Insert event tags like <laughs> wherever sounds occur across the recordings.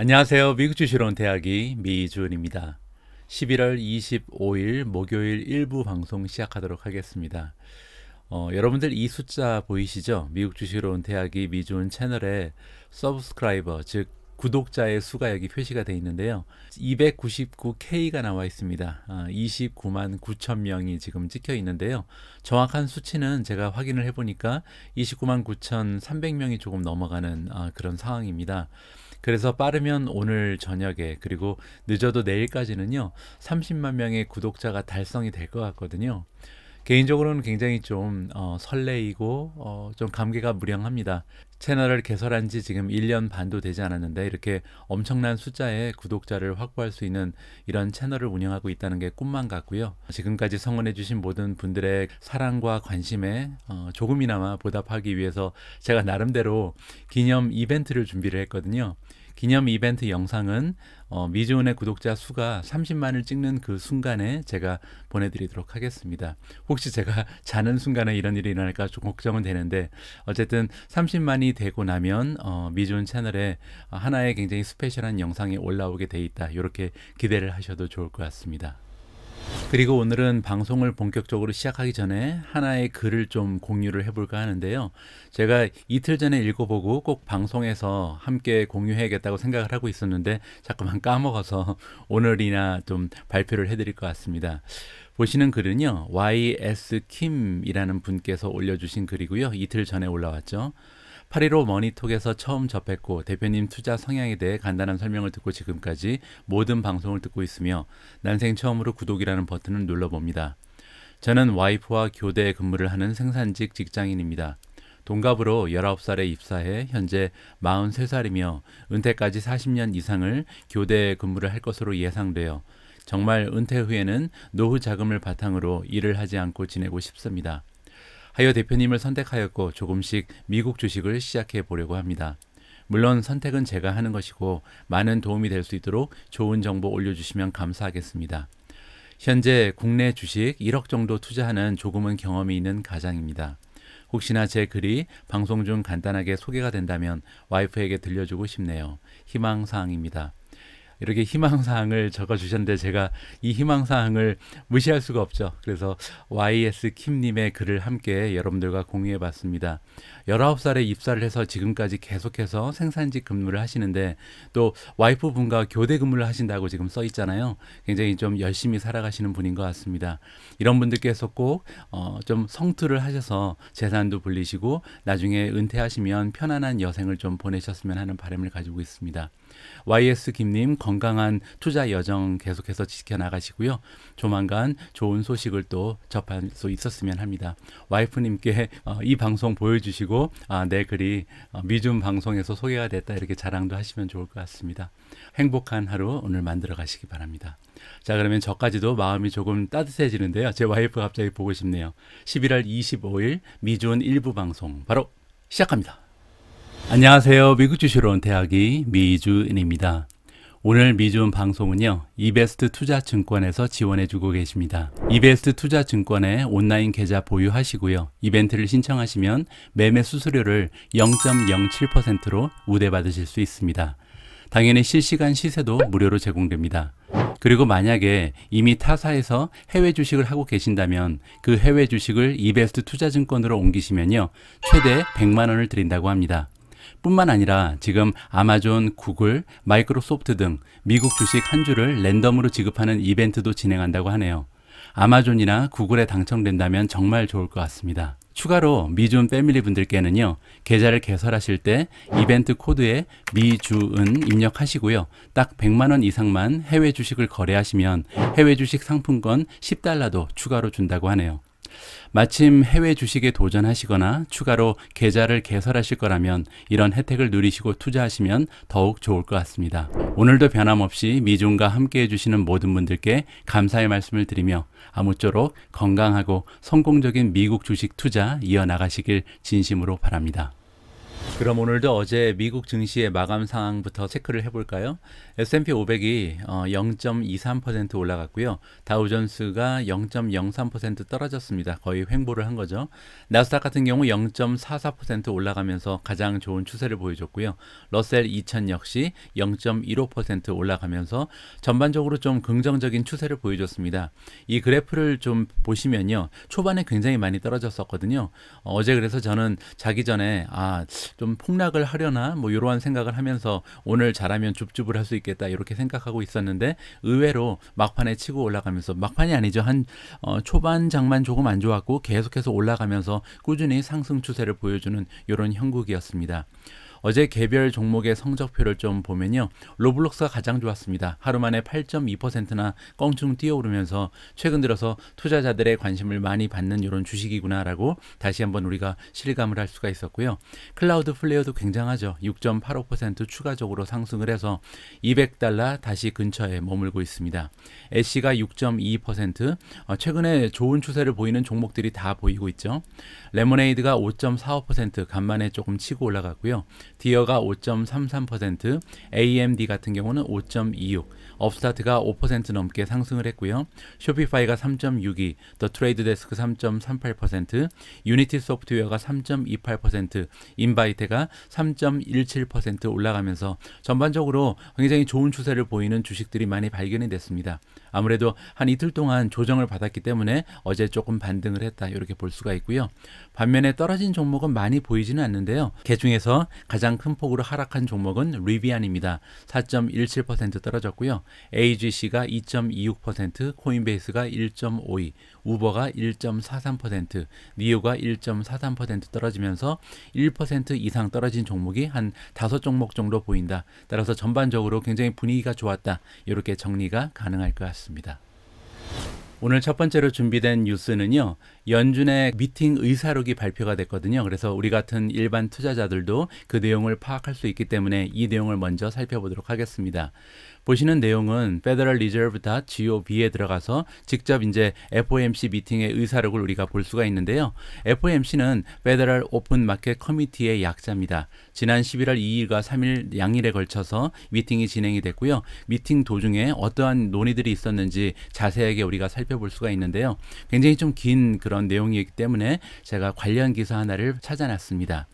안녕하세요. 미국 주시러 대학이 미준입니다. 주 11월 25일 목요일 일부 방송 시작하도록 하겠습니다. 어, 여러분들 이 숫자 보이시죠? 미국 주시러 대학이 미준 주 채널에 서브스크라이버 즉 구독자의 수가 여기 표시가 되어 있는데요. 299K가 나와 있습니다. 29만 아, 9천 명이 지금 찍혀 있는데요. 정확한 수치는 제가 확인을 해보니까 29만 9,300명이 조금 넘어가는 아, 그런 상황입니다. 그래서 빠르면 오늘 저녁에 그리고 늦어도 내일까지는요 30만 명의 구독자가 달성이 될 것 같거든요. 개인적으로는 굉장히 좀 어, 설레이고 어, 좀 감개가 무량합니다. 채널을 개설한 지 지금 1년 반도 되지 않았는데 이렇게 엄청난 숫자의 구독자를 확보할 수 있는 이런 채널을 운영하고 있다는 게 꿈만 같고요. 지금까지 성원해 주신 모든 분들의 사랑과 관심에 어, 조금이나마 보답하기 위해서 제가 나름대로 기념 이벤트를 준비를 했거든요. 기념 이벤트 영상은 어, 미지온의 구독자 수가 30만을 찍는 그 순간에 제가 보내드리도록 하겠습니다. 혹시 제가 <laughs> 자는 순간에 이런 일이 일어날까 좀 걱정은 되는데 어쨌든 30만이 되고 나면 어, 미지온 채널에 하나의 굉장히 스페셜한 영상이 올라오게 돼 있다. 이렇게 기대를 하셔도 좋을 것 같습니다. 그리고 오늘은 방송을 본격적으로 시작하기 전에 하나의 글을 좀 공유를 해볼까 하는데요. 제가 이틀 전에 읽어보고 꼭 방송에서 함께 공유해야겠다고 생각을 하고 있었는데 잠깐만 까먹어서 <laughs> 오늘이나 좀 발표를 해드릴 것 같습니다. 보시는 글은요, YS 킴이라는 분께서 올려주신 글이고요. 이틀 전에 올라왔죠. 815 머니톡에서 처음 접했고 대표님 투자 성향에 대해 간단한 설명을 듣고 지금까지 모든 방송을 듣고 있으며 난생 처음으로 구독이라는 버튼을 눌러봅니다. 저는 와이프와 교대에 근무를 하는 생산직 직장인입니다. 동갑으로 19살에 입사해 현재 43살이며 은퇴까지 40년 이상을 교대에 근무를 할 것으로 예상되어 정말 은퇴 후에는 노후 자금을 바탕으로 일을 하지 않고 지내고 싶습니다. 하여 대표님을 선택하였고 조금씩 미국 주식을 시작해 보려고 합니다. 물론 선택은 제가 하는 것이고 많은 도움이 될 수 있도록 좋은 정보 올려주시면 감사하겠습니다. 현재 국내 주식 1억 정도 투자하는 조금은 경험이 있는 가장입니다. 혹시나 제 글이 방송 중 간단하게 소개가 된다면 와이프에게 들려주고 싶네요. 희망사항입니다. 이렇게 희망사항을 적어주셨는데 제가 이 희망사항을 무시할 수가 없죠. 그래서 YS 킴님의 글을 함께 여러분들과 공유해 봤습니다. 19살에 입사를 해서 지금까지 계속해서 생산직 근무를 하시는데 또 와이프분과 교대 근무를 하신다고 지금 써 있잖아요. 굉장히 좀 열심히 살아가시는 분인 것 같습니다. 이런 분들께서 꼭좀 어 성투를 하셔서 재산도 불리시고 나중에 은퇴하시면 편안한 여생을 좀 보내셨으면 하는 바람을 가지고 있습니다. YS 김님 건강한 투자 여정 계속해서 지켜나가시고요. 조만간 좋은 소식을 또 접할 수 있었으면 합니다. 와이프님께 어, 이 방송 보여주시고 아, 내 글이 어, 미준 방송에서 소개가 됐다 이렇게 자랑도 하시면 좋을 것 같습니다. 행복한 하루 오늘 만들어 가시기 바랍니다. 자 그러면 저까지도 마음이 조금 따뜻해지는데요. 제 와이프 갑자기 보고 싶네요. 11월 25일 미준 일부 방송 바로 시작합니다. 안녕하세요. 미국 주시론 대학이 미주인입니다. 오늘 미주인 방송은요. 이베스트 투자증권에서 지원해주고 계십니다. 이베스트 투자증권에 온라인 계좌 보유하시고요. 이벤트를 신청하시면 매매 수수료를 0.07%로 우대받으실 수 있습니다. 당연히 실시간 시세도 무료로 제공됩니다. 그리고 만약에 이미 타사에서 해외 주식을 하고 계신다면 그 해외 주식을 이베스트 투자증권으로 옮기시면요. 최대 100만 원을 드린다고 합니다. 뿐만 아니라 지금 아마존, 구글, 마이크로소프트 등 미국 주식 한 주를 랜덤으로 지급하는 이벤트도 진행한다고 하네요. 아마존이나 구글에 당첨된다면 정말 좋을 것 같습니다. 추가로 미준 패밀리 분들께는요 계좌를 개설하실 때 이벤트 코드에 미주은 입력하시고요 딱 100만원 이상만 해외 주식을 거래하시면 해외 주식 상품권 10달러도 추가로 준다고 하네요 마침 해외 주식에 도전하시거나 추가로 계좌를 개설하실 거라면 이런 혜택을 누리시고 투자하시면 더욱 좋을 것 같습니다. 오늘도 변함없이 미중과 함께 해주시는 모든 분들께 감사의 말씀을 드리며 아무쪼록 건강하고 성공적인 미국 주식 투자 이어나가시길 진심으로 바랍니다. 그럼 오늘도 어제 미국 증시의 마감 상황부터 체크를 해볼까요? S&P 500이 0.23% 어, 올라갔고요. 다우존스가 0.03% 떨어졌습니다. 거의 횡보를 한 거죠. 나스닥 같은 경우 0.44% 올라가면서 가장 좋은 추세를 보여줬고요. 러셀 2000 역시 0.15% 올라가면서 전반적으로 좀 긍정적인 추세를 보여줬습니다. 이 그래프를 좀 보시면요. 초반에 굉장히 많이 떨어졌었거든요. 어, 어제 그래서 저는 자기 전에 아, 좀좀 폭락을 하려나 뭐 이러한 생각을 하면서 오늘 잘하면 줍줍을 할 수 있겠다 이렇게 생각하고 있었는데 의외로 막판에 치고 올라가면서 막판이 아니죠 한 어, 초반 장만 조금 안 좋았고 계속해서 올라가면서 꾸준히 상승 추세를 보여주는 이런 형국이었습니다. 어제 개별 종목의 성적표를 좀 보면요. 로블록스가 가장 좋았습니다. 하루 만에 8.2%나 껑충 뛰어오르면서 최근 들어서 투자자들의 관심을 많이 받는 이런 주식이구나라고 다시 한번 우리가 실감을 할 수가 있었고요. 클라우드 플레이어도 굉장하죠. 6.85% 추가적으로 상승을 해서 200달러 다시 근처에 머물고 있습니다. 애쉬가 6.2% 어, 최근에 좋은 추세를 보이는 종목들이 다 보이고 있죠. 레모네이드가 5.45% 간만에 조금 치고 올라갔고요. 디어가 5.33%, AMD 같은 경우는 5.26, 업스타트가 5% 넘게 상승을 했고요. 쇼피파이가 3.62, 더 트레이드데스크 3.38%, 유니티 소프트웨어가 3.28%, 인바이테가 3.17% 올라가면서 전반적으로 굉장히 좋은 추세를 보이는 주식들이 많이 발견이 됐습니다. 아무래도 한 이틀 동안 조정을 받았기 때문에 어제 조금 반등을 했다 이렇게 볼 수가 있고요. 반면에 떨어진 종목은 많이 보이지는 않는데요. 개 중에서 가장 큰 폭으로 하락한 종목은 리비안입니다. 4.17% 떨어졌고요. AGC가 2.26%, 코인베이스가 1.52, 우버가 1.43%, 니오가 1.43% 떨어지면서 1% 이상 떨어진 종목이 한 다섯 종목 정도 보인다. 따라서 전반적으로 굉장히 분위기가 좋았다. 이렇게 정리가 가능할 것 같습니다. 오늘 첫 번째로 준비된 뉴스는요, 연준의 미팅 의사록이 발표가 됐거든요. 그래서 우리 같은 일반 투자자들도 그 내용을 파악할 수 있기 때문에 이 내용을 먼저 살펴보도록 하겠습니다. 보시는 내용은 federalreserve.gov에 들어가서 직접 이제 FOMC 미팅의 의사록을 우리가 볼 수가 있는데요. FOMC는 Federal Open Market Committee의 약자입니다. 지난 11월 2일과 3일 양일에 걸쳐서 미팅이 진행이 됐고요. 미팅 도중에 어떠한 논의들이 있었는지 자세하게 우리가 살펴볼 수가 있는데요. 굉장히 좀 긴 그런 내용이기 때문에 제가 관련 기사 하나를 찾아놨습니다.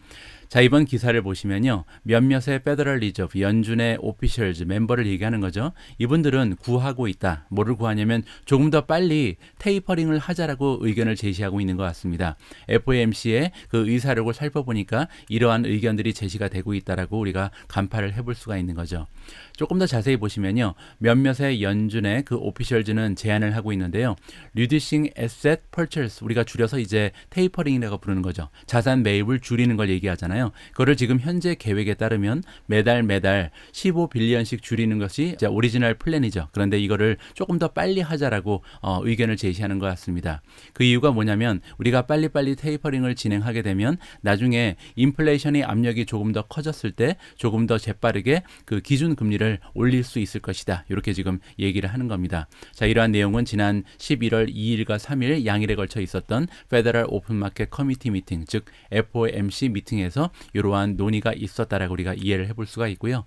자 이번 기사를 보시면요 몇몇의 페더럴 리저브 연준의 오피셜즈 멤버를 얘기하는 거죠 이분들은 구하고 있다 뭐를 구하냐면 조금 더 빨리 테이퍼링을 하자라고 의견을 제시하고 있는 것 같습니다 FOMC의 그의사력을 살펴보니까 이러한 의견들이 제시가 되고 있다라고 우리가 간파를 해볼 수가 있는 거죠 조금 더 자세히 보시면요 몇몇의 연준의 그 오피셜즈는 제안을 하고 있는데요 리듀싱 c h a s e 우리가 줄여서 이제 테이퍼링이라고 부르는 거죠 자산 매입을 줄이는 걸 얘기하잖아요 있잖아요. 그거를 지금 현재 계획에 따르면 매달 매달 15빌리언씩 줄이는 것이 오리지널 플랜이죠. 그런데 이거를 조금 더 빨리 하자라고 어, 의견을 제시하는 것 같습니다. 그 이유가 뭐냐면 우리가 빨리빨리 테이퍼링을 진행하게 되면 나중에 인플레이션의 압력이 조금 더 커졌을 때 조금 더 재빠르게 그 기준 금리를 올릴 수 있을 것이다. 이렇게 지금 얘기를 하는 겁니다. 자, 이러한 내용은 지난 11월 2일과 3일 양일에 걸쳐 있었던 페더럴 오픈 마켓 커뮤니티 미팅, 즉 FOMC 미팅에서 이러한 논의가 있었다라고 우리가 이해를 해볼 수가 있고요.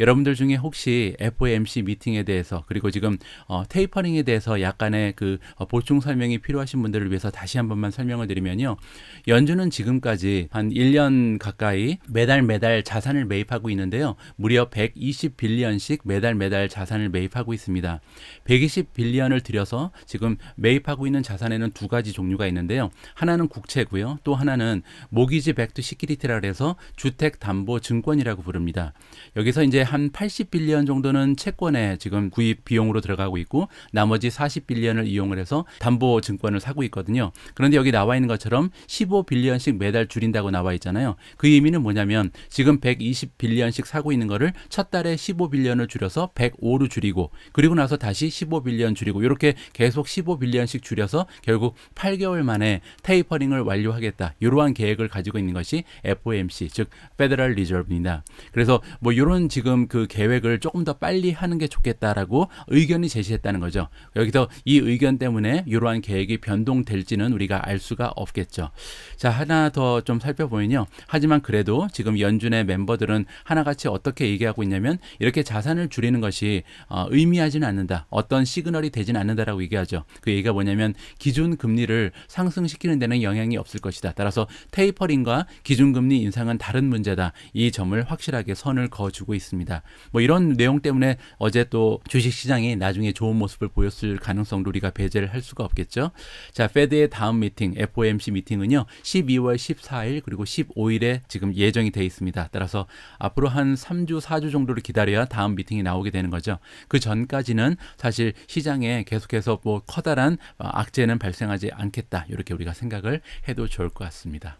여러분들 중에 혹시 FOMC 미팅에 대해서 그리고 지금 어, 테이퍼링에 대해서 약간의 그 어, 보충 설명이 필요하신 분들을 위해서 다시 한 번만 설명을 드리면요. 연준은 지금까지 한 1년 가까이 매달 매달 자산을 매입하고 있는데요. 무려 120빌리언씩 매달 매달 자산을 매입하고 있습니다. 120빌리언을 들여서 지금 매입하고 있는 자산에는 두 가지 종류가 있는데요. 하나는 국채고요. 또 하나는 모기지 백투 시키리티라고 시스템이라 그래서 주택담보증권이라고 부릅니다. 여기서 이제 한 80빌리언 정도는 채권에 지금 구입 비용으로 들어가고 있고 나머지 40빌리언을 이용을 해서 담보증권을 사고 있거든요. 그런데 여기 나와 있는 것처럼 15빌리언씩 매달 줄인다고 나와 있잖아요. 그 의미는 뭐냐면 지금 120빌리언씩 사고 있는 거를 첫 달에 15빌리언을 줄여서 105로 줄이고 그리고 나서 다시 15빌리언 줄이고 이렇게 계속 15빌리언씩 줄여서 결국 8개월 만에 테이퍼링을 완료하겠다. 이러한 계획을 가지고 있는 것이 f FOMC 즉 페더럴 리저브입니다. 그래서 뭐 이런 지금 그 계획을 조금 더 빨리 하는 게 좋겠다라고 의견이 제시했다는 거죠. 여기서 이 의견 때문에 이러한 계획이 변동될지는 우리가 알 수가 없겠죠. 자 하나 더 좀 살펴보면요. 하지만 그래도 지금 연준의 멤버들은 하나같이 어떻게 얘기하고 있냐면 이렇게 자산을 줄이는 것이 어, 의미하지는 않는다. 어떤 시그널이 되진 않는다라고 얘기하죠. 그 얘기가 뭐냐면 기준 금리를 상승시키는 데는 영향이 없을 것이다. 따라서 테이퍼링과 기준 금리 금리 인상은 다른 문제다. 이 점을 확실하게 선을 그어주고 있습니다. 뭐 이런 내용 때문에 어제 또 주식시장이 나중에 좋은 모습을 보였을 가능성도 우리가 배제를 할 수가 없겠죠. 자, 페드의 다음 미팅, FOMC 미팅은요. 12월 14일 그리고 15일에 지금 예정이 돼 있습니다. 따라서 앞으로 한 3주, 4주 정도를 기다려야 다음 미팅이 나오게 되는 거죠. 그 전까지는 사실 시장에 계속해서 뭐 커다란 악재는 발생하지 않겠다. 이렇게 우리가 생각을 해도 좋을 것 같습니다.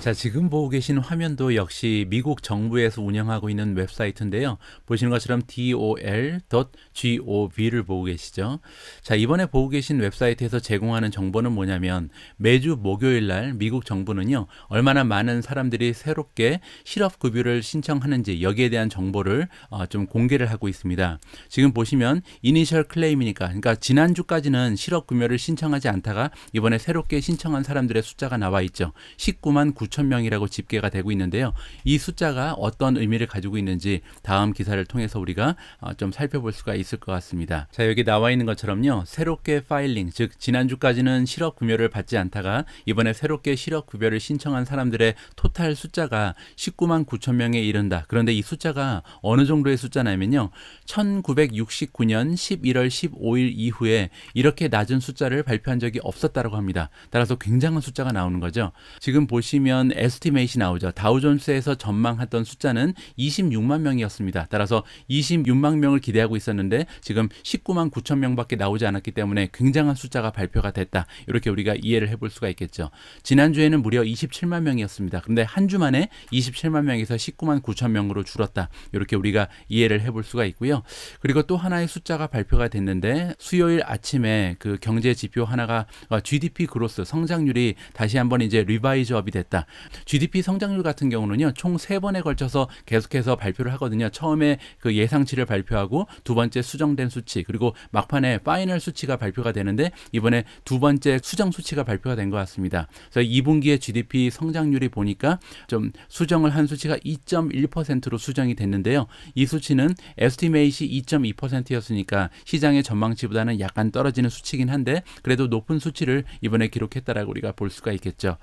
자, 지금 보고 계신 화면도 역시 미국 정부에서 운영하고 있는 웹사이트인데요. 보시는 것처럼 dol.gov를 보고 계시죠. 자, 이번에 보고 계신 웹사이트에서 제공하는 정보는 뭐냐면 매주 목요일 날 미국 정부는요. 얼마나 많은 사람들이 새롭게 실업급여를 신청하는지 여기에 대한 정보를 어, 좀 공개를 하고 있습니다. 지금 보시면 이니셜 클레임이니까 그러니까 지난주까지는 실업급여를 신청하지 않다가 이번에 새롭게 신청한 사람들의 숫자가 나와 있죠. 19만 4만 9천 명이라고 집계가 되고 있는데요. 이 숫자가 어떤 의미를 가지고 있는지 다음 기사를 통해서 우리가 어, 좀 살펴볼 수가 있을 것 같습니다. 자 여기 나와 있는 것처럼요. 새롭게 파일링 즉 지난주까지는 실업 구별을 받지 않다가 이번에 새롭게 실업 구별을 신청한 사람들의 토탈 숫자가 19만 9천 명에 이른다. 그런데 이 숫자가 어느 정도의 숫자냐면요. 1969년 11월 15일 이후에 이렇게 낮은 숫자를 발표한 적이 없었다고 합니다. 따라서 굉장한 숫자가 나오는 거죠. 지금 보시 보시면 에스티메이시 나오죠. 다우존스에서 전망했던 숫자는 26만 명이었습니다. 따라서 26만 명을 기대하고 있었는데 지금 19만 9천 명밖에 나오지 않았기 때문에 굉장한 숫자가 발표가 됐다. 이렇게 우리가 이해를 해볼 수가 있겠죠. 지난주에는 무려 27만 명이었습니다. 근데 한 주 만에 27만 명에서 19만 9천 명으로 줄었다. 이렇게 우리가 이해를 해볼 수가 있고요. 그리고 또 하나의 숫자가 발표가 됐는데 수요일 아침에 그 경제 지표 하나가 어, GDP 그로스 성장률이 다시 한번 이제 리바이즈업이 됐 됐다. GDP 성장률 같은 경우는요, 총 세번에 걸쳐서 계속해서 발표를 하거든요. 처음에 그 예상치를 발표하고 두 번째 수정된 수치, 그리고 막판에 파이널 수치가 발표가 되는데 이번에 두 번째 수정 수치가 발표가 된 것 같습니다. 그래서 2분기에 GDP 성장률이 보니까 좀 수정을 한 수치가 2.1%로 수정이 됐는데요. 이 수치는 에스티메이시 2.2%였으니까 시장의 전망치보다는 약간 떨어지는 수치긴 한데 그래도 높은 수치를 이번에 기록했다라고 우리가 볼 수가 있겠죠.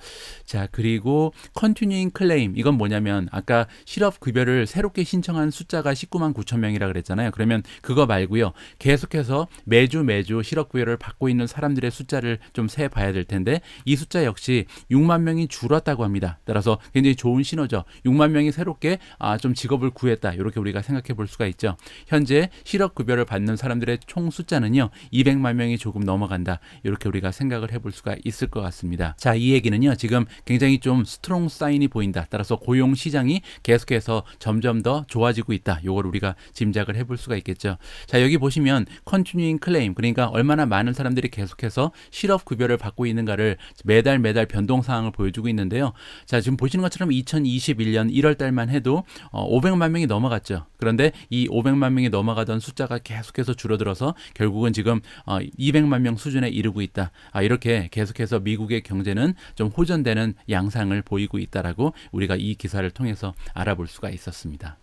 자, 그리고 그리고 컨티뉴잉 클레임 이건 뭐냐면 아까 실업 급여를 새롭게 신청한 숫자가 19만 9천 명이라 그랬잖아요. 그러면 그거 말고요. 계속해서 매주 매주 실업 급여를 받고 있는 사람들의 숫자를 좀 세 봐야 될 텐데 이 숫자 역시 6만 명이 줄었다고 합니다. 따라서 굉장히 좋은 신호죠. 6만 명이 새롭게 아, 좀 직업을 구했다. 이렇게 우리가 생각해 볼 수가 있죠. 현재 실업 급여를 받는 사람들의 총 숫자는요. 200만 명이 조금 넘어간다. 이렇게 우리가 생각을 해 볼 수가 있을 것 같습니다. 자, 이 얘기는요. 지금 굉장히 굉장히 좀 스트롱 사인이 보인다. 따라서 고용 시장이 계속해서 점점 더 좋아지고 있다. 요걸 우리가 짐작을 해볼 수가 있겠죠. 자, 여기 보시면 컨티뉴잉 클레임 그러니까 얼마나 많은 사람들이 계속해서 실업 급여를 받고 있는가를 매달 매달 변동 사항을 보여주고 있는데요. 자, 지금 보시는 것처럼 2021년 1월 달만 해도 500만 어, 명이 넘어갔죠. 그런데 이 500만 명이 넘어가던 숫자가 계속해서 줄어들어서 결국은 지금 200만 어, 명 수준에 이르고 있다. 아, 이렇게 계속해서 미국의 경제는 좀 호전되는 양 양상을 보이고 있다라고 우리가 이 기사를 통해서 알아볼 수가 있었습니다.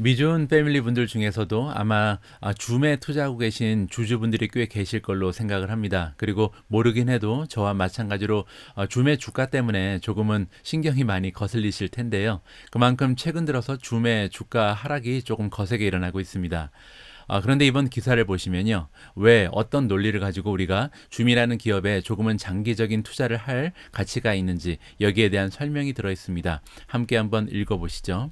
미준 패밀리 분들 중에서도 아마 줌에 투자하고 계신 주주분들이 꽤 계실 걸로 생각을 합니다. 그리고 모르긴 해도 저와 마찬가지로 줌의 주가 때문에 조금은 신경이 많이 거슬리실 텐데요. 그만큼 최근 들어서 줌의 주가 하락이 조금 거세게 일어나고 있습니다. 아, 그런데 이번 기사를 보시면요. 왜 어떤 논리를 가지고 우리가 줌이라는 기업에 조금은 장기적인 투자를 할 가치가 있는지 여기에 대한 설명이 들어 있습니다. 함께 한번 읽어보시죠.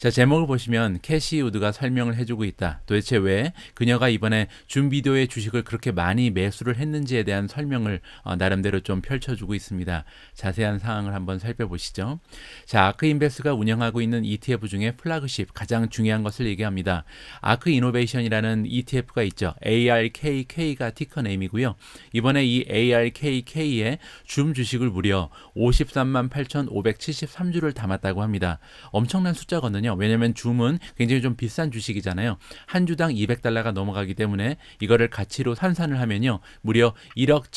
자, 제목을 보시면 캐시 우드가 설명을 해주고 있다. 도대체 왜 그녀가 이번에 준비도의 주식을 그렇게 많이 매수를 했는지에 대한 설명을 어, 나름대로 좀 펼쳐주고 있습니다. 자세한 사항을 한번 살펴보시죠. 자, 아크인베스가 운영하고 있는 ETF 중에 플라그십 가장 중요한 것을 얘기합니다. 아크이노베이션이라는 ETF가 있죠. ARKK가 티커 네임이고요. 이번에 이 a r k k 에줌 주식을 무려 53만 8,573주를 담았다고 합니다. 엄청난 숫자거든요. 거거든요. 왜냐면 줌은 굉장히 좀 비싼 주식이잖아요. 한 주당 200달러가 넘어가기 때문에 이거를 가치로 환산을 하면요. 무려 1억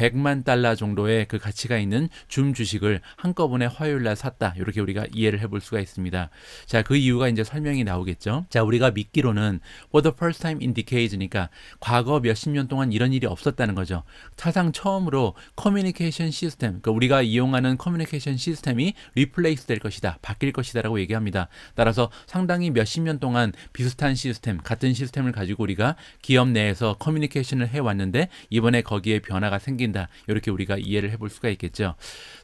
100만 달러 정도의 그 가치가 있는 줌 주식을 한꺼번에 화요일 날 샀다. 이렇게 우리가 이해를 해볼 수가 있습니다. 자, 그 이유가 이제 설명이 나오겠죠. 자, 우리가 믿기로는 for the first time in decade니까 과거 몇 십 년 동안 이런 일이 없었다는 거죠. 사상 처음으로 커뮤니케이션 시스템, 그 우리가 이용하는 커뮤니케이션 시스템이 리플레이스 될 것이다. 바뀔 것이다라고 얘기합니다. 따라서 상당히 몇 십 년 동안 비슷한 시스템, 같은 시스템을 가지고 우리가 기업 내에서 커뮤니케이션을 해왔는데 이번에 거기에 변화가 생긴 생긴다. 이렇게 우리가 이해를 해볼 수가 있겠죠.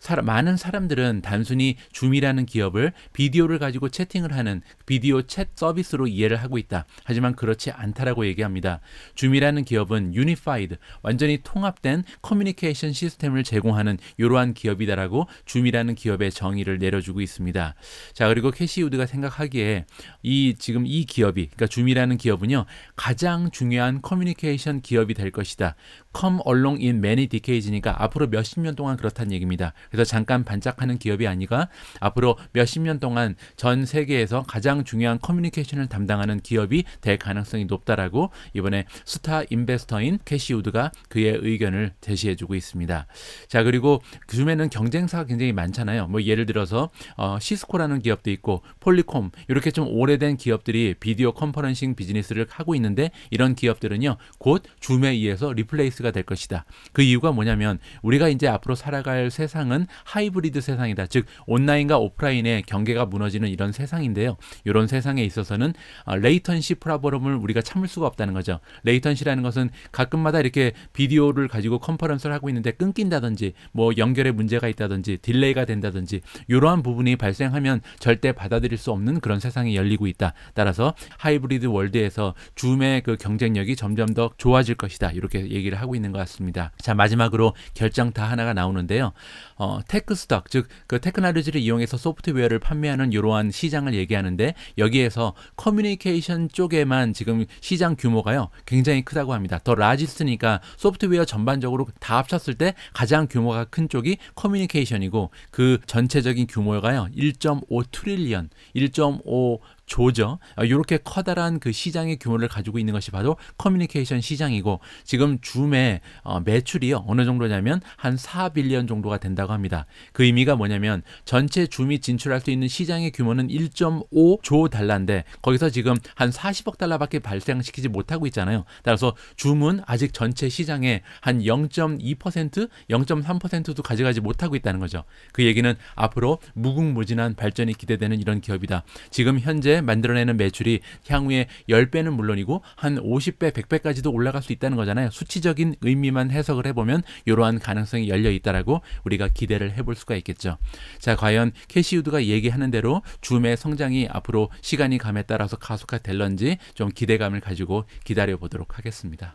사람, 많은 사람들은 단순히 줌이라는 기업을 비디오를 가지고 채팅을 하는 비디오 챗 서비스로 이해를 하고 있다. 하지만 그렇지 않다라고 얘기합니다. 줌이라는 기업은 유니파이드, 완전히 통합된 커뮤니케이션 시스템을 제공하는 이러한 기업이다라고 줌이라는 기업의 정의를 내려주고 있습니다. 자, 그리고 캐시우드가 생각하기에 이 지금 이 기업이, 그러니까 줌이라는 기업은요, 가장 중요한 커뮤니케이션 기업이 될 것이다. Come along in many 디케이지니까 앞으로 몇십 년 동안 그렇다는 얘기입니다. 그래서 잠깐 반짝하는 기업이 아니가 앞으로 몇십 년 동안 전 세계에서 가장 중요한 커뮤니케이션을 담당하는 기업이 될 가능성이 높다라고 이번에 스타 인베스터인 캐시우드가 그의 의견을 제시해주고 있습니다. 자 그리고 요즘에는 경쟁사가 굉장히 많잖아요. 뭐 예를 들어서 어, 시스코라는 기업도 있고 폴리콤 이렇게 좀 오래된 기업들이 비디오 컨퍼런싱 비즈니스를 하고 있는데 이런 기업들은요 곧 줌에 의해서 리플레이스가 될 것이다. 그 이유 이유가 뭐냐면 우리가 이제 앞으로 살아갈 세상은 하이브리드 세상이다. 즉 온라인과 오프라인의 경계가 무너지는 이런 세상인데요. 이런 세상에 있어서는 어, 레이턴시 프라버럼을 우리가 참을 수가 없다는 거죠. 레이턴시라는 것은 가끔마다 이렇게 비디오를 가지고 컨퍼런스를 하고 있는데 끊긴다든지 뭐 연결에 문제가 있다든지 딜레이가 된다든지 이러한 부분이 발생하면 절대 받아들일 수 없는 그런 세상이 열리고 있다. 따라서 하이브리드 월드에서 줌의 그 경쟁력이 점점 더 좋아질 것이다. 이렇게 얘기를 하고 있는 것 같습니다. 자, 마지막으로 결장다 하나가 나오는데요. 어, 테크 스탁 즉그 테크놀로지를 이용해서 소프트웨어를 판매하는 이러한 시장을 얘기하는데 여기에서 커뮤니케이션 쪽에만 지금 시장 규모가요 굉장히 크다고 합니다. 더라지스니까 소프트웨어 전반적으로 다 합쳤을 때 가장 규모가 큰 쪽이 커뮤니케이션이고 그 전체적인 규모가요 1.5 트릴리언 1.5 조죠. 이렇게 어, 커다란 그 시장의 규모를 가지고 있는 것이 바로 커뮤니케이션 시장이고 지금 줌의 어, 매출이 어느 정도냐면 한 4빌리언 정도가 된다고 합니다. 그 의미가 뭐냐면 전체 줌이 진출할 수 있는 시장의 규모는 1.5조 달러인데 거기서 지금 한 40억 달러밖에 발생시키지 못하고 있잖아요. 따라서 줌은 아직 전체 시장의 한 0.2%, 0.3%도 가져가지 못하고 있다는 거죠. 그 얘기는 앞으로 무궁무진한 발전이 기대되는 이런 기업이다. 지금 현재 만들어내는 매출이 향후에 10배는 물론이고 한 50배, 100배까지도 올라갈 수 있다는 거잖아요. 수치적인 의미만 해석을 해보면 이러한 가능성이 열려 있다라고 우리가 기대를 해볼 수가 있겠죠. 자, 과연 캐시우드가 얘기하는 대로 줌의 성장이 앞으로 시간이 감에 따라서 가속화 될런지 좀 기대감을 가지고 기다려 보도록 하겠습니다.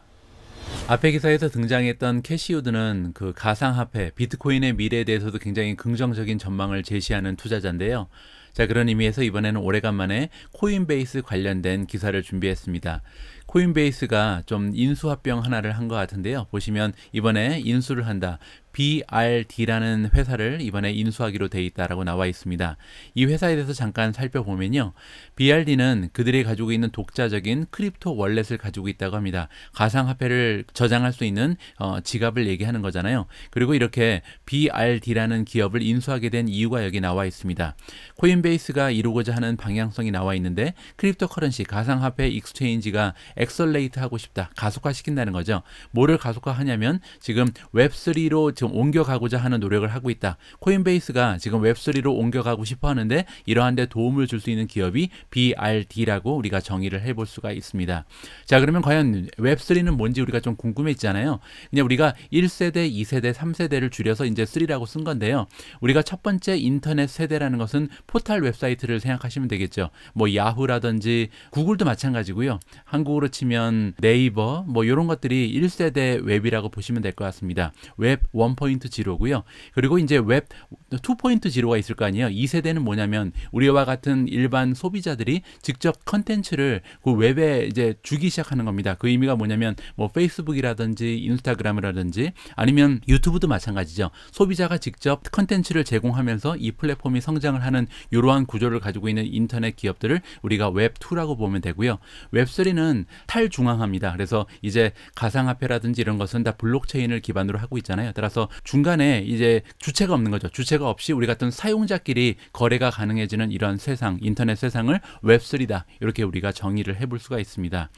앞에 기사에서 등장했던 캐시우드는 그 가상화폐 비트코인의 미래에 대해서도 굉장히 긍정적인 전망을 제시하는 투자자인데요. 자, 그런 의미에서 이번에는 오래간만에 코인베이스 관련된 기사를 준비했습니다. 코인베이스가 좀 인수합병 하나를 한 것 같은데요. 보시면 이번에 인수를 한다. BRD라는 회사를 이번에 인수하기로 돼 있다라고 나와 있습니다. 이 회사에 대해서 잠깐 살펴보면요. BRD는 그들이 가지고 있는 독자적인 크립토 월렛을 가지고 있다고 합니다. 가상화폐를 저장할 수 있는 어, 지갑을 얘기하는 거잖아요. 그리고 이렇게 BRD라는 기업을 인수하게 된 이유가 여기 나와 있습니다. 코인베이스가 이루고자 하는 방향성이 나와 있는데 크립토커런시 가상화폐 익스체인지가 엑설레이트 하고 싶다. 가속화시킨다는 거죠. 뭐를 가속화하냐면 지금 웹3로 지금 옮겨가고자 하는 노력을 하고 있다. 코인베이스가 지금 웹3로 옮겨가고 싶어 하는데 이러한 데 도움을 줄 수 있는 기업이 BRD라고 우리가 정의를 해볼 수가 있습니다. 자, 그러면 과연 웹3는 뭔지 우리가 좀 궁금했잖아요. 그냥 우리가 1세대, 2세대, 3세대를 줄여서 이제 3라고 쓴 건데요. 우리가 첫 번째 인터넷 세대라는 것은 포탈 웹사이트를 생각하시면 되겠죠. 뭐 야후라든지 구글도 마찬가지고요. 한국으로 치면 네이버 뭐 이런 것들이 1세대 웹이라고 보시면 될 것 같습니다. 웹1 1.0고요. 그리고 이제 웹 2.0가 있을 거 아니에요. 2세대는 뭐냐면 우리와 같은 일반 소비자들이 직접 컨텐츠를 그 웹에 이제 주기 시작하는 겁니다. 그 의미가 뭐냐면 뭐 페이스북이라든지 인스타그램이라든지 아니면 유튜브도 마찬가지죠. 소비자가 직접 컨텐츠를 제공하면서 이 플랫폼이 성장을 하는 이러한 구조를 가지고 있는 인터넷 기업들을 우리가 웹2라고 보면 되고요. 웹3는 탈중앙합니다. 그래서 이제 가상화폐라든지 이런 것은 다 블록체인을 기반으로 하고 있잖아요. 따라서 그래서 중간에 이제 주체가 없는 거죠. 주체가 없이 우리 같은 사용자끼리 거래가 가능해지는 이런 세상, 인터넷 세상을 웹3다. 이렇게 우리가 정의를 해볼 수가 있습니다.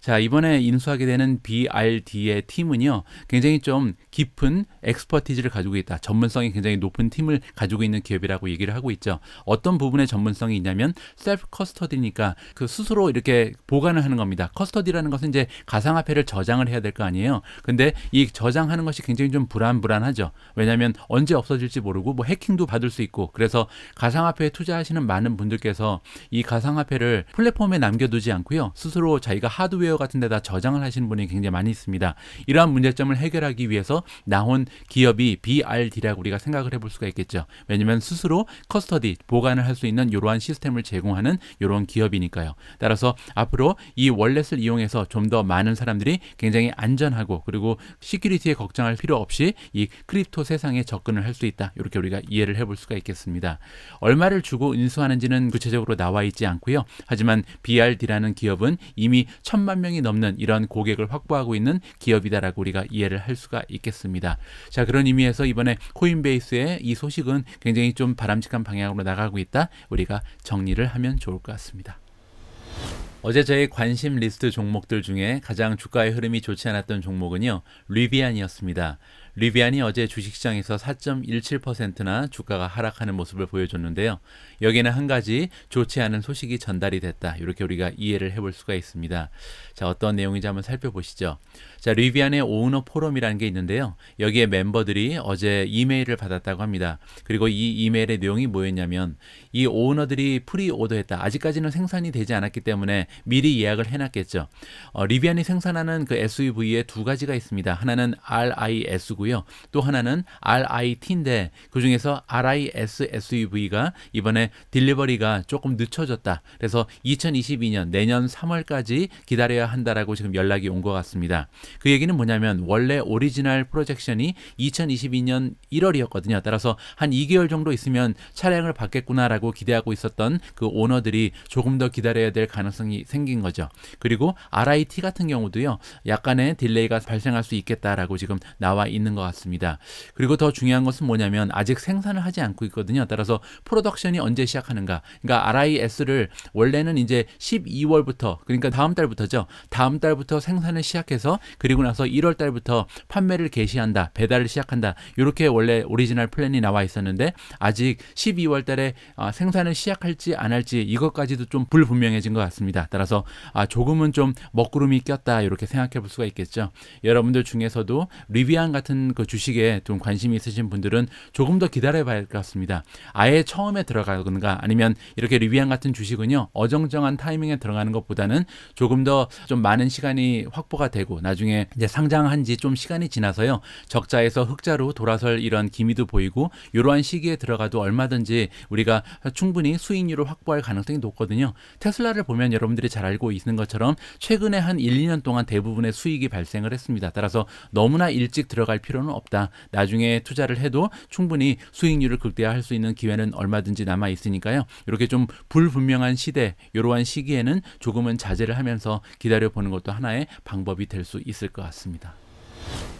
자, 이번에 인수하게 되는 BRD의 팀은요. 굉장히 좀 깊은 엑스퍼티즈를 가지고 있다. 전문성이 굉장히 높은 팀을 가지고 있는 기업이라고 얘기를 하고 있죠. 어떤 부분에 전문성이 있냐면 셀프 커스터디니까 그 스스로 이렇게 보관을 하는 겁니다. 커스터디라는 것은 이제 가상화폐를 저장을 해야 될 거 아니에요. 근데 이 저장하는 것이 굉장히 좀 불안 불안하죠 왜냐하면 언제 없어질지 모르고 뭐 해킹도 받을 수 있고 그래서 가상화폐에 투자하시는 많은 분들께서 이 가상화폐를 플랫폼에 남겨두지 않고요. 스스로 자기가 하드웨어 같은 데다 저장을 하시는 분이 굉장히 많이 있습니다. 이러한 문제점을 해결하기 위해서 나온 기업이 BRD라고 우리가 생각을 해볼 수가 있겠죠. 왜냐면 스스로 커스터디, 보관을 할 수 있는 이러한 시스템을 제공하는 이런 기업이니까요. 따라서 앞으로 이 월렛을 이용해서 좀 더 많은 사람들이 굉장히 안전하고 그리고 시큐리티에 걱정할 필요 없이 이 크립토 세상에 접근을 할 수 있다. 이렇게 우리가 이해를 해볼 수가 있겠습니다. 얼마를 주고 인수하는지는 구체적으로 나와 있지 않고요. 하지만 BRD라는 기업은 이미 천만 명이 넘는 이런 고객을 확보하고 있는 기업이다라고 우리가 이해를 할 수가 있겠습니다. 자, 그런 의미에서 이번에 코인베이스의 이 소식은 굉장히 좀 바람직한 방향으로 나가고 있다. 우리가 정리를 하면 좋을 것 같습니다. 어제 저희 관심 리스트 종목들 중에 가장 주가의 흐름이 좋지 않았던 종목은요, 리비안이었습니다. 리비안이 어제 주식시장에서 4.17%나 주가가 하락하는 모습을 보여줬는데요. 여기에는 한 가지 좋지 않은 소식이 전달이 됐다. 이렇게 우리가 이해를 해볼 수가 있습니다. 자, 어떤 내용인지 한번 살펴보시죠. 자, 리비안의 오너 포럼이라는 게 있는데요. 여기에 멤버들이 어제 이메일을 받았다고 합니다. 그리고 이 이메일의 내용이 뭐였냐면 이 오너들이 프리오더했다. 아직까지는 생산이 되지 않았기 때문에 미리 예약을 해놨겠죠. 어, 리비안이 생산하는 그 SUV에 두 가지가 있습니다. 하나는 RIS고요. 또 하나는 RIT인데 그 중에서 RIS SUV가 이번에 딜리버리가 조금 늦춰졌다. 그래서 2022년 내년 3월까지 기다려야 한다라고 지금 연락이 온 것 같습니다. 그 얘기는 뭐냐면 원래 오리지널 프로젝션이 2022년 1월이었거든요. 따라서 한 2개월 정도 있으면 차량을 받겠구나라고 기대하고 있었던 그 오너들이 조금 더 기다려야 될 가능성이 생긴 거죠. 그리고 RIT 같은 경우도요. 약간의 딜레이가 발생할 수 있겠다라고 지금 나와 있는 것 같습니다. 그리고 더 중요한 것은 뭐냐면 아직 생산을 하지 않고 있거든요. 따라서 프로덕션이 언제 시작하는가. 그러니까 RIS를 원래는 이제 12월부터 그러니까 다음 달부터죠. 다음 달부터 생산을 시작해서 그리고 나서 1월 달부터 판매를 개시한다, 배달을 시작한다. 이렇게 원래 오리지널 플랜이 나와 있었는데 아직 12월 달에 아, 생산을 시작할지 안 할지 이것까지도 좀 불분명해진 것 같습니다. 따라서 아, 조금은 좀 먹구름이 꼈다 이렇게 생각해 볼 수가 있겠죠. 여러분들 중에서도 리비안 같은 그 주식에 좀 관심이 있으신 분들은 조금 더 기다려 봐야 할 것 같습니다. 아예 처음에 들어가거가 아니면 이렇게 리비안 같은 주식은요. 어정쩡한 타이밍에 들어가는 것보다는 조금 더 좀 많은 시간이 확보가 되고 나중에 시에 이제 상장한 지 좀 시간이 지나서요. 적자에서 흑자로 돌아설 이런 기미도 보이고 이러한 시기에 들어가도 얼마든지 우리가 충분히 수익률을 확보할 가능성이 높거든요. 테슬라를 보면 여러분들이 잘 알고 있는 것처럼 최근에 한 1, 2년 동안 대부분의 수익이 발생을 했습니다. 따라서 너무나 일찍 들어갈 필요는 없다. 나중에 투자를 해도 충분히 수익률을 극대화할 수 있는 기회는 얼마든지 남아 있으니까요. 이렇게 좀 불분명한 시대, 이러한 시기에는 조금은 자제를 하면서 기다려 보는 것도 하나의 방법이 될 수 있습니다. 있을 것 같습니다.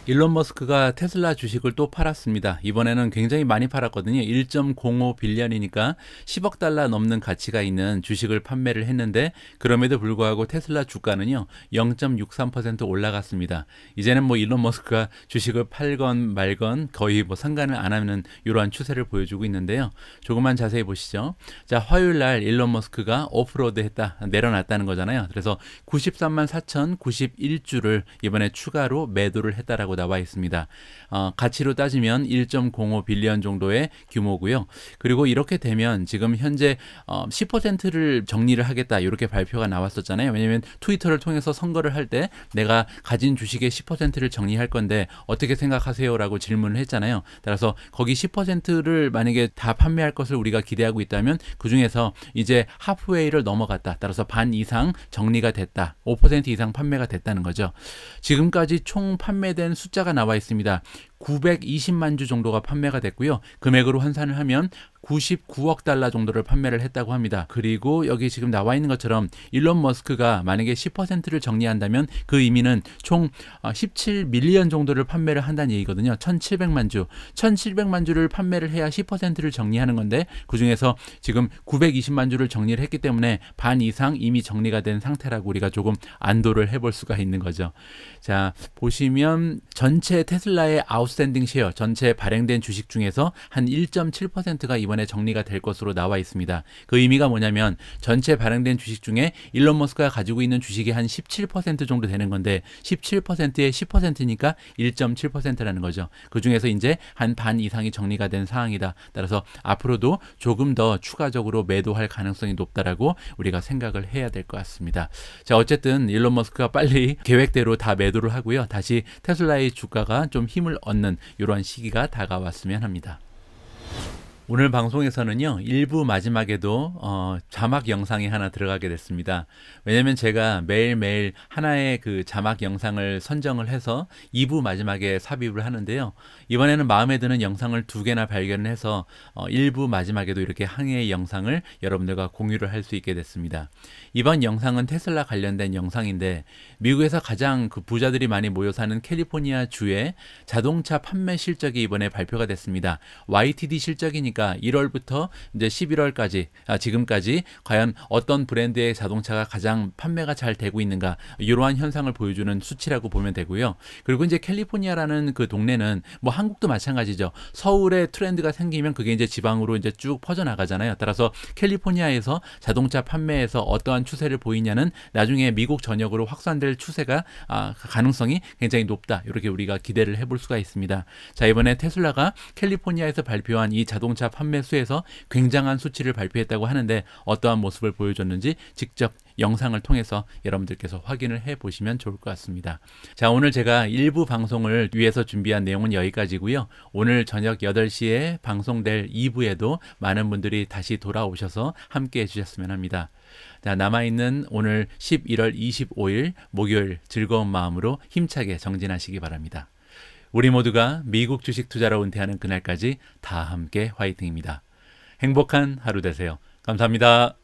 일론 머스크가 테슬라 주식을 또 팔았습니다. 이번에는 굉장히 많이 팔았거든요. 1.05 빌리언이니까 10억 달러 넘는 가치가 있는 주식을 판매를 했는데 그럼에도 불구하고 테슬라 주가는요. 0.63% 올라갔습니다. 이제는 뭐 일론 머스크가 주식을 팔건 말건 거의 뭐 상관을 안 하는 이러한 추세를 보여주고 있는데요. 조금만 자세히 보시죠. 자, 화요일 날 일론 머스크가 오프로드 했다. 내려놨다는 거잖아요. 그래서 93만 4,091주를 이번에 추가로 매도를 했다라고 나와 있습니다. 어, 가치로 따지면 1.05 빌리언 정도의 규모고요. 그리고 이렇게 되면 지금 현재 어, 10%를 정리를 하겠다 이렇게 발표가 나왔었잖아요. 왜냐하면 트위터를 통해서 선거를 할 때 내가 가진 주식의 10%를 정리할 건데 어떻게 생각하세요라고 질문을 했잖아요. 따라서 거기 10%를 만약에 다 판매할 것을 우리가 기대하고 있다면 그 중에서 이제 하프웨이를 넘어갔다. 따라서 반 이상 정리가 됐다. 5% 이상 판매가 됐다는 거죠. 지금까지 총 판매 판매된 숫자가 나와 있습니다. 920만 주 정도가 판매가 됐고요. 금액으로 환산을 하면 99억 달러 정도를 판매를 했다고 합니다. 그리고 여기 지금 나와 있는 것처럼 일론 머스크가 만약에 10%를 정리한다면 그 의미는 총 17밀리언 어, 정도를 판매를 한다는 얘기거든요. 1700만 주. 1700만 주를 판매를 해야 10%를 정리하는 건데 그중에서 지금 920만 주를 정리를 했기 때문에 반 이상 이미 정리가 된 상태라고 우리가 조금 안도를 해볼 수가 있는 거죠. 자, 보시면 전체 테슬라의 아웃 아웃스탠딩 셰어 전체 발행된 주식 중에서 한 1.7%가 이번에 정리가 될 것으로 나와 있습니다. 그 의미가 뭐냐면 전체 발행된 주식 중에 일론 머스크가 가지고 있는 주식이 한 17% 정도 되는 건데 17%에 10%니까 1.7%라는 거죠. 그 중에서 이제 한 반 이상이 정리가 된 상황이다. 따라서 앞으로도 조금 더 추가적으로 매도할 가능성이 높다라고 우리가 생각을 해야 될 것 같습니다. 자, 어쨌든 일론 머스크가 빨리 <laughs> 계획대로 다 매도를 하고요. 다시 테슬라의 주가가 좀 힘을 얻 얻는 이러한 시기가 다가왔으면 합니다. 오늘 방송에서는요, 일부 마지막에도 어, 자막 영상이 하나 들어가게 됐습니다. 왜냐면 제가 매일매일 하나의 그 자막 영상을 선정을 해서 2부 마지막에 삽입을 하는데요. 이번에는 마음에 드는 영상을 두 개나 발견해서 어, 일부 마지막에도 이렇게 항해의 영상을 여러분들과 공유를 할 수 있게 됐습니다. 이번 영상은 테슬라 관련된 영상인데 미국에서 가장 그 부자들이 많이 모여 사는 캘리포니아 주의 자동차 판매 실적이 이번에 발표가 됐습니다. YTD 실적이니까 1월부터 이제 11월까지 아, 지금까지 과연 어떤 브랜드의 자동차가 가장 판매가 잘 되고 있는가 이러한 현상을 보여주는 수치라고 보면 되고요. 그리고 이제 캘리포니아라는 그 동네는 뭐 한국도 마찬가지죠. 서울에 트렌드가 생기면 그게 이제 지방으로 이제 쭉 퍼져나가잖아요. 따라서 캘리포니아에서 자동차 판매에서 어떠한 추세를 보이냐는 나중에 미국 전역으로 확산될 추세가 아, 가능성이 굉장히 높다. 이렇게 우리가 기대를 해볼 수가 있습니다. 자 이번에 테슬라가 캘리포니아에서 발표한 이 자동차 판매 수에서 굉장한 수치를 발표했다고 하는데 어떠한 모습을 보여줬는지 직접 영상을 통해서 여러분들께서 확인을 해 보시면 좋을 것 같습니다. 자, 오늘 제가 일부 방송을 위해서 준비한 내용은 여기까지고요. 오늘 저녁 8시에 방송될 2부에도 많은 분들이 다시 돌아오셔서 함께 해 주셨으면 합니다. 자, 남아있는 오늘 11월 25일 목요일 즐거운 마음으로 힘차게 정진하시기 바랍니다. 우리 모두가 미국 주식 투자로 은퇴하는 그날까지 다 함께 화이팅입니다. 행복한 하루 되세요. 감사합니다.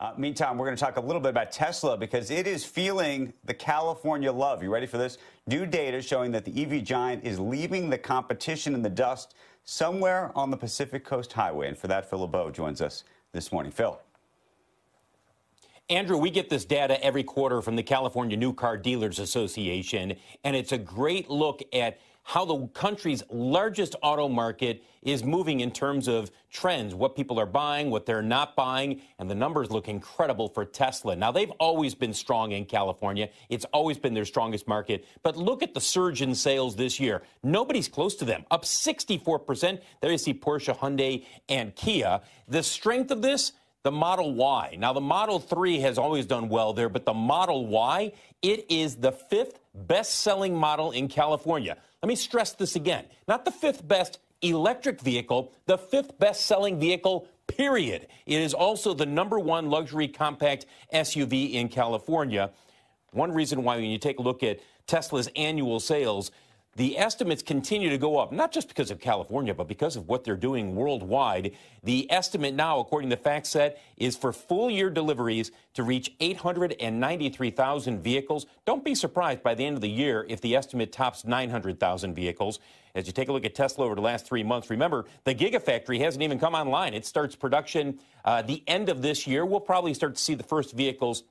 Uh, meantime, we're going to talk a little bit about Tesla because it is feeling the California love. You ready for this? New data showing that the EV giant is leaving the competition in the dust somewhere on the Pacific Coast Highway. And for that, Phil LeBeau joins us this morning. Phil. Andrew, we get this data every quarter from the California New Car Dealers Association, and it's a great look at how the country's largest auto market is moving in terms of trends, what people are buying, what they're not buying, and the numbers look incredible for Tesla. Now, they've always been strong in California. It's always been their strongest market. But look at the surge in sales this year. Nobody's close to them, up 64%. There you see Porsche, Hyundai, and Kia. The strength of this, the Model Y. Now, the Model 3 has always done well there, but the Model Y, it is the fifth best selling model in California. Let me stress this again not the fifth best electric vehicle, the fifth best selling vehicle period. It is also the number one luxury compact SUV in California. One reason why, when you take a look at Tesla's annual sales, the estimates continue to go up, not just because of California, but because of what they're doing worldwide. The estimate now, according to FactSet, is for full year deliveries to reach 893,000 vehicles. Don't be surprised by the end of the year if the estimate tops 900,000 vehicles. As you take a look at Tesla over the last three months, remember, the Gigafactory hasn't even come online. It starts production uh, the end of this year. We'll probably start to see the first vehicles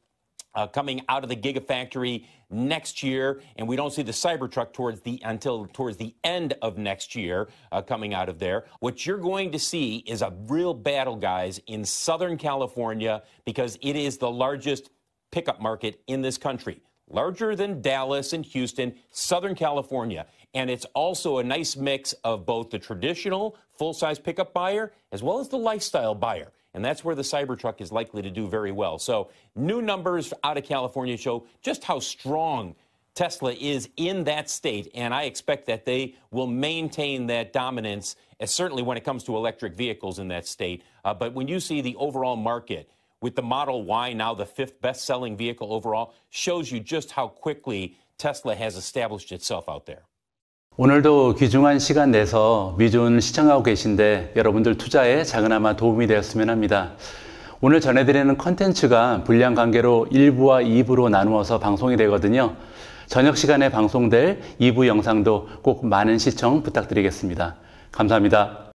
uh, coming out of the Gigafactory next year, and we don't see the Cybertruck towards the until towards the end of next year uh, coming out of there. What you're going to see is a real battle, guys, in Southern California because it is the largest pickup market in this country larger than Dallas and Houston, Southern California. And it's also a nice mix of both the traditional full size pickup buyer as well as the lifestyle buyer. And that's where the Cybertruck is likely to do very well. So, new numbers out of California show just how strong Tesla is in that state. And I expect that they will maintain that dominance, eh, certainly when it comes to electric vehicles in that state. Uh, but when you see the overall market, with the Model Y now the fifth best selling vehicle overall, shows you just how quickly Tesla has established itself out there. 오늘도 귀중한 시간 내서 미준 시청하고 계신데 여러분들 투자에 작은나마 도움이 되었으면 합니다. 오늘 전해드리는 컨텐츠가 분량 관계로 1부와 2부로 나누어서 방송이 되거든요. 저녁 시간에 방송될 2부 영상도 꼭 많은 시청 부탁드리겠습니다. 감사합니다.